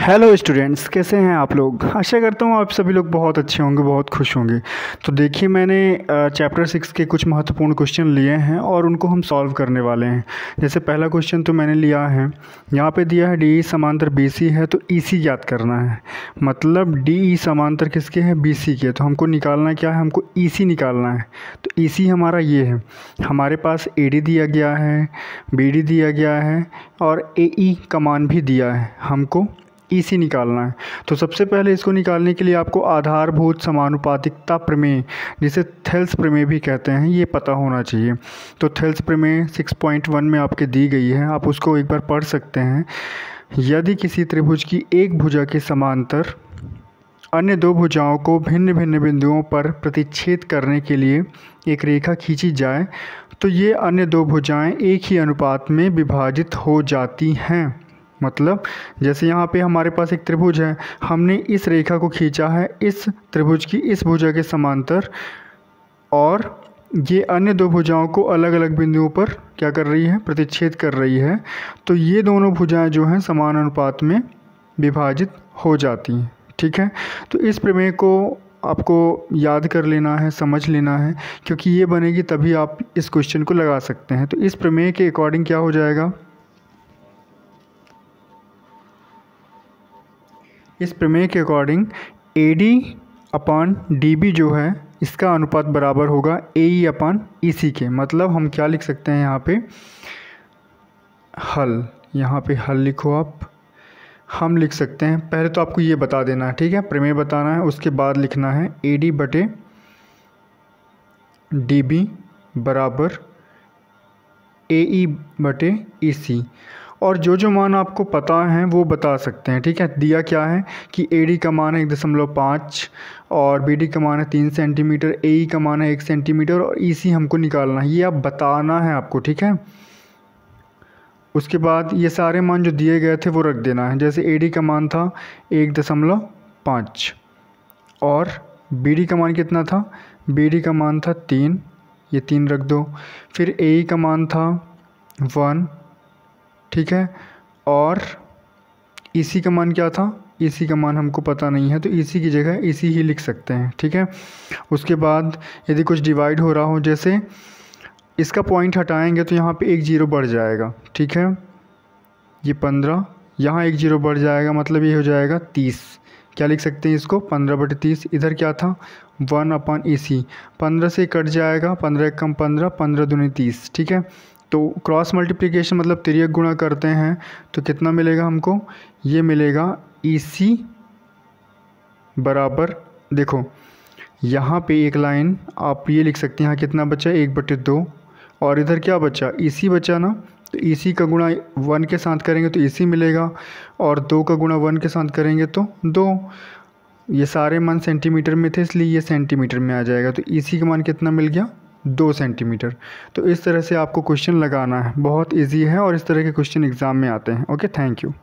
hello students कैसे हैं आप लोग आशा करता हूँ आप सभी लोग बहुत अच्छे होंगे बहुत खुश होंगे तो देखिए मैंने चैप्टर सिक्स के कुछ महत्वपूर्ण क्वेश्चन लिए हैं और उनको हम सॉल्व करने वाले हैं जैसे पहला क्वेश्चन तो मैंने लिया है यहाँ पे दिया है डी ई e समांतर बी सी है तो ई सी ज्ञात करना है मतलब डी ई e समांतर किसके हैं बी सी के तो हमको निकालना क्या है हमको ई e सी निकालना है तो ई सी हमारा ये है हमारे पास ए डी दिया गया है बी डी दिया गया है और ए का मान भी दिया है हमको सी निकालना है तो सबसे पहले इसको निकालने के लिए आपको आधारभूत समानुपातिकता प्रमेय जिसे थेल्स प्रमेय भी कहते हैं ये पता होना चाहिए तो थेल्स प्रमेय 6.1 में आपके दी गई है आप उसको एक बार पढ़ सकते हैं यदि किसी त्रिभुज की एक भुजा के समांतर अन्य दो भुजाओं को भिन्न भिन्न बिंदुओं पर प्रतिच्छेद करने के लिए एक रेखा खींची जाए तो ये अन्य दो भुजाएं एक ही अनुपात में विभाजित हो जाती हैं मतलब जैसे यहाँ पे हमारे पास एक त्रिभुज है हमने इस रेखा को खींचा है इस त्रिभुज की इस भुजा के समांतर और ये अन्य दो भुजाओं को अलग अलग बिंदुओं पर क्या कर रही है प्रतिच्छेद कर रही है तो ये दोनों भुजाएं जो हैं समान अनुपात में विभाजित हो जाती हैं ठीक है तो इस प्रमेय को आपको याद कर लेना है समझ लेना है क्योंकि ये बनेगी तभी आप इस क्वेश्चन को लगा सकते हैं तो इस प्रमेय के अकॉर्डिंग क्या हो जाएगा इस प्रमेय के according A D upon D B जो है इसका अनुपात बराबर होगा ए ई अपॉन ई सी के मतलब हम क्या लिख सकते हैं यहाँ पे हल यहाँ पे हल लिखो आप हम लिख सकते हैं पहले तो आपको ये बता देना है ठीक है प्रमेय बताना है उसके बाद लिखना है ए डी बटे डी बी बराबर ए ई e बटे ई e सी और जो जो मान आपको पता हैं वो बता सकते हैं ठीक है दिया क्या है कि ए डी का मान है एक दशमलव पाँच और बी डी का मान है तीन सेंटीमीटर ए ई e का मान है एक सेंटीमीटर और ई e सी हमको निकालना है ये आप बताना है आपको ठीक है उसके बाद ये सारे मान जो दिए गए थे वो रख देना है जैसे ए डी का मान था एक दशमलव पाँच और बी डी का मान कितना था बी डी का मान था तीन ये तीन रख दो फिर ए e का मान था वन ठीक है और ए सी का मान क्या था ए सी का मान हमको पता नहीं है तो ए सी की जगह ए सी ही लिख सकते हैं ठीक है उसके बाद यदि कुछ डिवाइड हो रहा हो जैसे इसका पॉइंट हटाएंगे तो यहाँ पे एक जीरो बढ़ जाएगा ठीक है ये पंद्रह यहाँ एक जीरो बढ़ जाएगा मतलब ये हो जाएगा तीस क्या लिख सकते हैं इसको पंद्रह बटे तीस इधर क्या था वन अपॉन ए सी पंद्रह से कट जाएगा पंद्रह कम पंद्रह पंद्रह दूनी तीस ठीक है तो क्रॉस मल्टीप्लिकेशन मतलब तिरक गुणा करते हैं तो कितना मिलेगा हमको ये मिलेगा ई e सी बराबर देखो यहाँ पे एक लाइन आप ये लिख सकते हैं यहाँ कितना बचा एक बटे दो और इधर क्या बचा ई e सी बचा ना तो ई e सी का गुणा वन के साथ करेंगे तो ई सी मिलेगा और दो का गुणा वन के साथ करेंगे तो दो ये सारे मान सेंटीमीटर में थे इसलिए ये सेंटीमीटर में आ जाएगा तो ई सी का मान कितना मिल गया दो सेंटीमीटर तो इस तरह से आपको क्वेश्चन लगाना है बहुत इजी है और इस तरह के क्वेश्चन एग्ज़ाम में आते हैं ओके थैंक यू